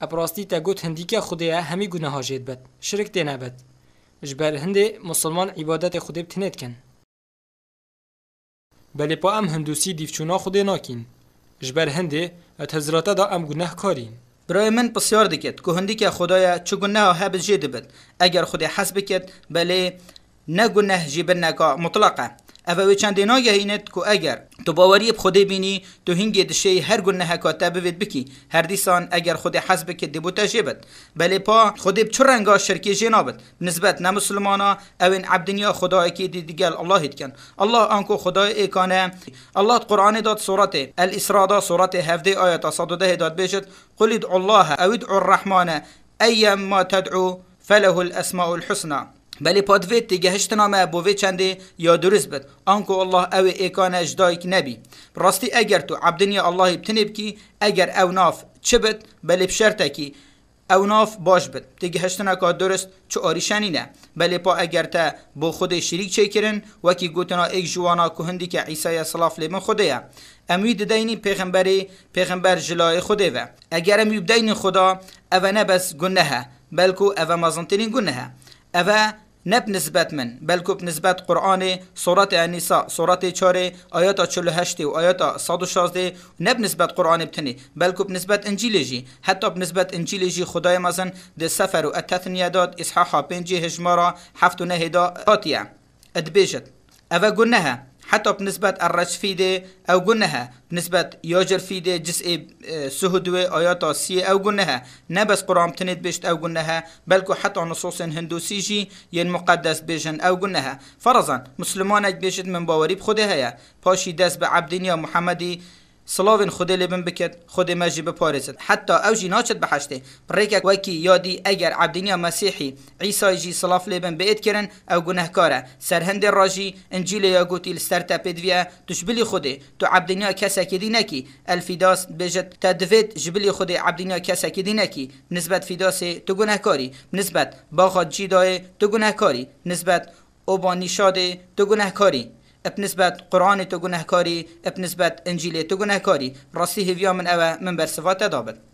اپراستی تا گوت که خدایا همی گناه جید بد شرک دی بد جبر هندی مسلمان عبادت خودی بتنید کن بلی پا ام هندوسی دیفچونا خودی ناکین جبر هندی ات هزراتا دا ام گناه کارین برای من پسیار دکت که هندیکه خدایا چو گناه هبز جید بد اگر خودی حسب کید بلی نه گناه جیبن نکا مطلقه اوه دینا یهینت که اگر تو باوری خودی بینی تو هنگی دشی هر گونه هکاته بود بکی هر دیسان اگر خود حسب که دی بوتا جیبت بله پا خودی بچو رنگا شرکی جنابت نسبت نمسلمانا مسلمانا اوین عبدنیا خدای کی دی دیگل الله کن الله آنکو خدای ایکانه الله قرآن داد صورت الاسراء دا سورت هفده آیت صدده داد بیشت قلید ادعو الله او ادعو ایم ما تدعو فله الاسماء الحسنى بلی پادوید تیگه هشت نامه چنده یا درست بد آنکو الله او ایکان اجدایک نبی راستی اگر تو عبدنی الله بتنی بکی اگر او ناف چه بد بلی بشرته کی او ناف باش بد تیگه هشت درست چه آریشنی نه بلی پا اگر تا بو خود شریک چه کرن وکی گوتنا ایک جوانا که هندی که عیسای صلاف لی من خوده یا اموی دیدینی پیغمبری پیغمبر جلای خوده و اگر اموی خدا او نبس گنه بلکو او مزنتین گنه او نب نسبت من بلکو نسبت قرآن سورة النساء سورت 4 آیات 48 و آیات 116 نب نسبت قرآن بتنی بلکو نسبت انجیل جي حتى بنسبت انجیل جي خدای مزن ده سفر و التثنیه داد اسحاحا بنجي هجمارا حفت و هدا آتیه ادبیجت اوه گنه حتى بنسبة الرج فيدي أو جنها بنسبة يوجر فيدي جزء أو آه، يوتا سي أو جنها نبس قرآن تند بيشت أو جنها بلكو حتى نصوص هندوسي جي ين مقدس بيجن أو جنها فرضا مسلمانك بيشت من باوري بخده هيا باشي دس بعبدين يا محمدي سلاوین خود لبن بکد خود مجی بپارزد حتی او جی ناچد بحشته پریکک وکی یادی اگر عبدینی مسیحی عیسی جی سلاف لبن بید کرن او گناهکاره سرهند راجی انجیل یا گوتی لسترتا پدویا بلی خوده تو عبدینیا کسا کدی نکی الفیداس بجد تدوید جبلی خودی عبدینیا کسا کدی نکی نسبت فیداس تو گناهکاری نسبت باخاد جی دای تو گنهکاری نسبت اوبانیشاد تو گناهکاری اب نسبت قرآن تو گنهکاری اب نسبت انجیل تو گنهکاری راستی هیویا من اوه من بر صفات دابد